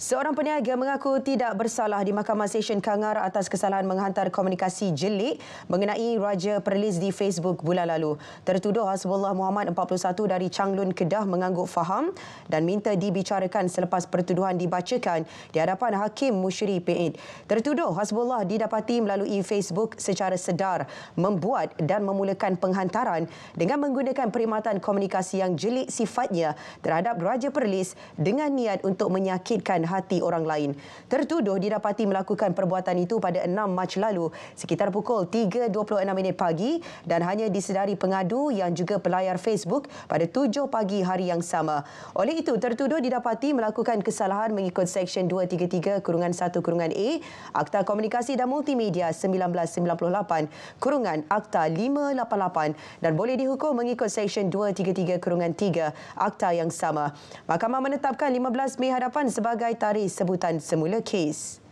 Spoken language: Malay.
Seorang peniaga mengaku tidak bersalah di Mahkamah Stesen Kangar atas kesalahan menghantar komunikasi jelik mengenai Raja Perlis di Facebook bulan lalu. Tertuduh Hasbullah Muhammad 41 dari Changlun Kedah mengangguk faham dan minta dibicarakan selepas pertuduhan dibacakan di hadapan Hakim Mushri Pe'id. Tertuduh Hasbullah didapati melalui Facebook secara sedar membuat dan memulakan penghantaran dengan menggunakan perkhidmatan komunikasi yang jelik sifatnya terhadap Raja Perlis dengan niat untuk menyakitkan hati orang lain. Tertuduh didapati melakukan perbuatan itu pada 6 Mac lalu sekitar pukul 3.26 pagi dan hanya disedari pengadu yang juga pelayar Facebook pada 7 pagi hari yang sama. Oleh itu, tertuduh didapati melakukan kesalahan mengikut Seksyen 233 Kurungan 1 Kurungan A Akta Komunikasi dan Multimedia 1998 Kurungan Akta 588 dan boleh dihukum mengikut Seksyen 233 Kurungan tiga Akta yang sama. Mahkamah menetapkan 15 Mei hadapan sebagai menghantari sebutan semula kes.